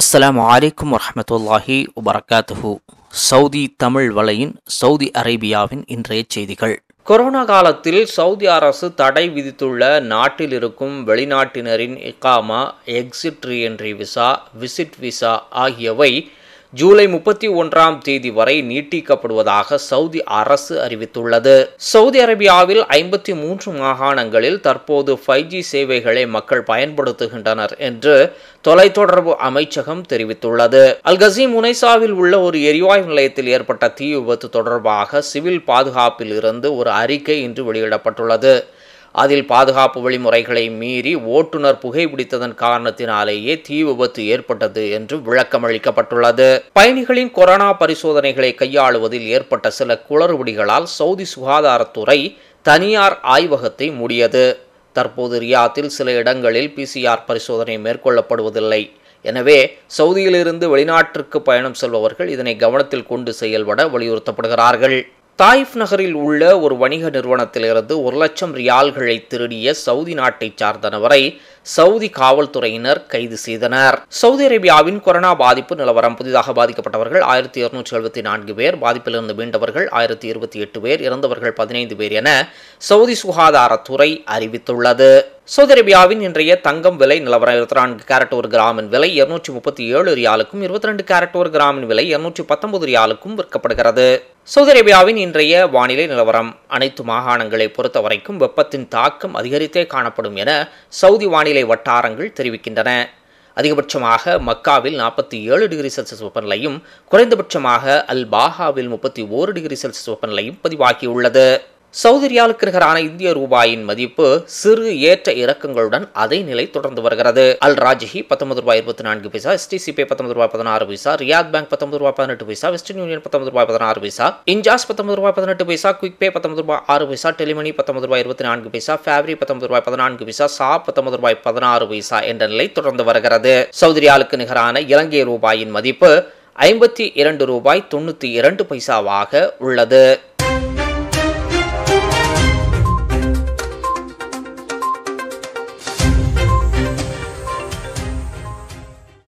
அஸ்லாம் வலைக்கும் வரமத்துல்லாஹி வபரகாத்துஹு சவுதி தமிழ் வலையின் சவுதி அரேபியாவின் இன்றைய செய்திகள் கொரோனா காலத்தில் சவுதி அரசு தடை விதித்துள்ள நாட்டில் இருக்கும் வெளிநாட்டினரின் இக்காமா exit reentry visa visit visa ஆகியவை ஜூலை முப்பத்தி ஒன்றாம் தேதி வரை நீட்டிக்கப்படுவதாக சவுதி அரசு அறிவித்துள்ளது சவுதி அரேபியாவில் ஐம்பத்தி மூன்று மாகாணங்களில் தற்போது ஃபைவ் ஜி சேவைகளை மக்கள் பயன்படுத்துகின்றனர் என்று தொலைத்தொடர்பு அமைச்சகம் தெரிவித்துள்ளது அல்கசி முனைசாவில் உள்ள ஒரு எரிவாயு நிலையத்தில் ஏற்பட்ட தீ விபத்து தொடர்பாக சிவில் பாதுகாப்பில் இருந்து ஒரு அறிக்கை இன்று வெளியிடப்பட்டுள்ளது அதில் பாதுகாப்பு வழிமுறைகளை மீறி ஓட்டுநர் புகைப்பிடித்ததன் காரணத்தினாலேயே தீ விபத்து ஏற்பட்டது என்று விளக்கமளிக்கப்பட்டுள்ளது பயணிகளின் கொரோனா பரிசோதனைகளை கையாளுவதில் ஏற்பட்ட சில குளறுபடிகளால் சவுதி சுகாதாரத்துறை தனியார் ஆய்வகத்தை மூடியது தற்போது ரியாத்தில் சில இடங்களில் பிசிஆர் பரிசோதனை மேற்கொள்ளப்படுவதில்லை எனவே சவுதியிலிருந்து வெளிநாட்டிற்கு பயணம் செல்பவர்கள் இதனை கவனத்தில் கொண்டு செயல்பட வலியுறுத்தப்படுகிறார்கள் தாயிஃப் நகரில் உள்ள ஒரு வணிக நிறுவனத்திலிருந்து ஒரு லட்சம் ரியால்களை திருடிய சவுதி நாட்டைச் சார்ந்த நபரை சவுதி காவல்துறையினர் கைது செய்தனர் சவுதி அரேபியாவின் கொரோனா பாதிப்பு நிலவரம் புதிதாக பாதிக்கப்பட்டவர்கள் ஆயிரத்தி இருநூற்றி எழுபத்தி நான்கு பேர் பாதிப்பிலிருந்து மீண்டவர்கள் ஆயிரத்தி இருபத்தி எட்டு பேர் இறந்தவர்கள் பதினைந்து பேர் என சவுதி சுகாதாரத்துறை அறிவித்துள்ளது சவுதி அரேபியாவின் இன்றைய தங்கம் விலை நிலவரம் இருபத்தி நான்கு கேரட் ஒரு கிராமின் விலை இருநூற்றி முப்பத்தி ஏழு ரியாலுக்கும் இருபத்தி ரெண்டு கேரட் ஒரு கிராமின் விலை இருநூற்றி பத்தொன்பது ரியாலுக்கும் விற்கப்படுகிறது சவுதி அரேபியாவின் இன்றைய வானிலை நிலவரம் அனைத்து மாகாணங்களை பொறுத்தவரைக்கும் வெப்பத்தின் தாக்கம் அதிகரித்தே காணப்படும் என சவுதி வானிலை வானிலை வட்டாரங்கள் தெரிவிக்கின்றன அதிகபட்சமாக மக்காவில் நாற்பத்தி ஏழு டிகிரி செல்சியஸ் வெப்பநிலையும் குறைந்தபட்சமாக அல் முப்பத்தி ஓரு டிகிரி செல்சியஸ் வெப்பநிலையும் பதிவாகியுள்ளது சௌதரியாவுக்கு இருக்கிறான இந்திய ரூபாயின் மதிப்பு சிறு ஏற்ற இறக்கங்களுடன் அதே நிலை தொடர்ந்து வருகிறது அல் ராஜ்ஹி பத்தொன்பது ரூபாய் இருபத்தி நான்கு பைசா எஸ்டிசிபி பத்தொன்பது ரூபாய் பதினாறு பைசா ரியாத் பேங்க் பத்தொன்பது ரூபாய் பதினெட்டு பைசா வெஸ்டர்ன் யூனியன் பத்தொன்பது ரூபாய் பதினாறு பைசா இன்ஜாஸ் பத்தொன்பது ரூபாய் பதினெட்டு பைசா குவிக் பே பத்தொன்பது ரூபாய் ஆறு பைசா டெலிமணி பத்தொன்பது ரூபாய் இருபத்தி நான்கு பைசா ஃபேப்ரி பத்தொன்பது ரூபாய் பதினான்கு பைசா சா பத்தொன்பது ரூபாய் பதினாறு பைசா என்ற நிலை தொடர்ந்து வருகிறது சௌதரியாலுக்கு நிகரான இலங்கை ரூபாயின் மதிப்பு ஐம்பத்தி இரண்டு ரூபாய் தொண்ணூற்றி இரண்டு பைசாவாக உள்ளது